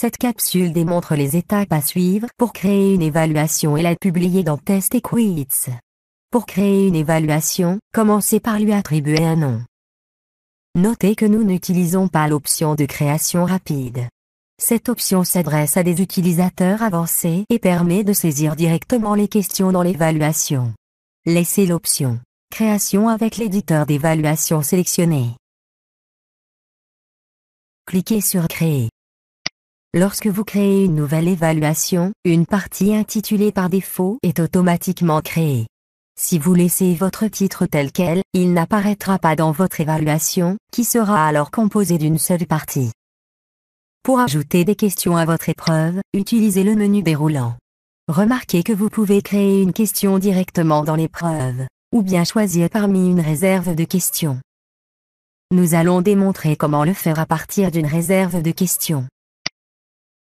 Cette capsule démontre les étapes à suivre pour créer une évaluation et la publier dans Test et Quiz. Pour créer une évaluation, commencez par lui attribuer un nom. Notez que nous n'utilisons pas l'option de création rapide. Cette option s'adresse à des utilisateurs avancés et permet de saisir directement les questions dans l'évaluation. Laissez l'option Création avec l'éditeur d'évaluation sélectionné. Cliquez sur Créer. Lorsque vous créez une nouvelle évaluation, une partie intitulée par défaut est automatiquement créée. Si vous laissez votre titre tel quel, il n'apparaîtra pas dans votre évaluation, qui sera alors composée d'une seule partie. Pour ajouter des questions à votre épreuve, utilisez le menu déroulant. Remarquez que vous pouvez créer une question directement dans l'épreuve, ou bien choisir parmi une réserve de questions. Nous allons démontrer comment le faire à partir d'une réserve de questions.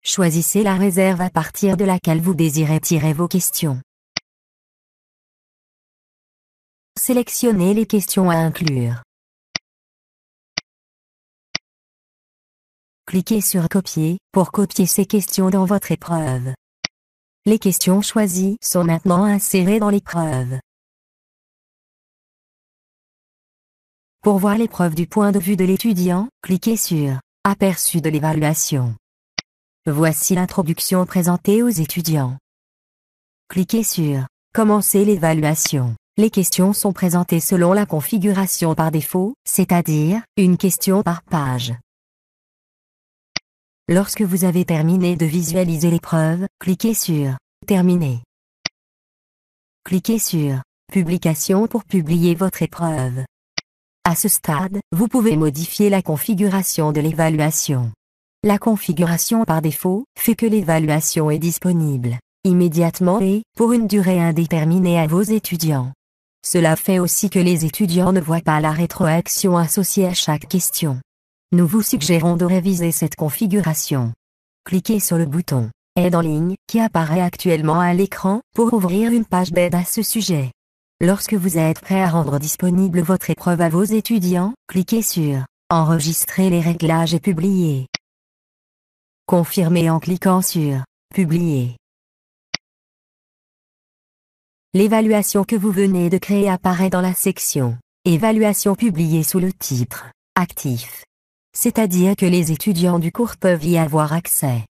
Choisissez la réserve à partir de laquelle vous désirez tirer vos questions. Sélectionnez les questions à inclure. Cliquez sur Copier pour copier ces questions dans votre épreuve. Les questions choisies sont maintenant insérées dans l'épreuve. Pour voir l'épreuve du point de vue de l'étudiant, cliquez sur Aperçu de l'évaluation. Voici l'introduction présentée aux étudiants. Cliquez sur « Commencer l'évaluation ». Les questions sont présentées selon la configuration par défaut, c'est-à-dire une question par page. Lorsque vous avez terminé de visualiser l'épreuve, cliquez sur « Terminer ». Cliquez sur « Publication » pour publier votre épreuve. À ce stade, vous pouvez modifier la configuration de l'évaluation. La configuration par défaut fait que l'évaluation est disponible immédiatement et pour une durée indéterminée à vos étudiants. Cela fait aussi que les étudiants ne voient pas la rétroaction associée à chaque question. Nous vous suggérons de réviser cette configuration. Cliquez sur le bouton « Aide en ligne » qui apparaît actuellement à l'écran pour ouvrir une page d'aide à ce sujet. Lorsque vous êtes prêt à rendre disponible votre épreuve à vos étudiants, cliquez sur « Enregistrer les réglages et publier ». Confirmez en cliquant sur Publier. L'évaluation que vous venez de créer apparaît dans la section Évaluation publiée sous le titre Actif. C'est-à-dire que les étudiants du cours peuvent y avoir accès.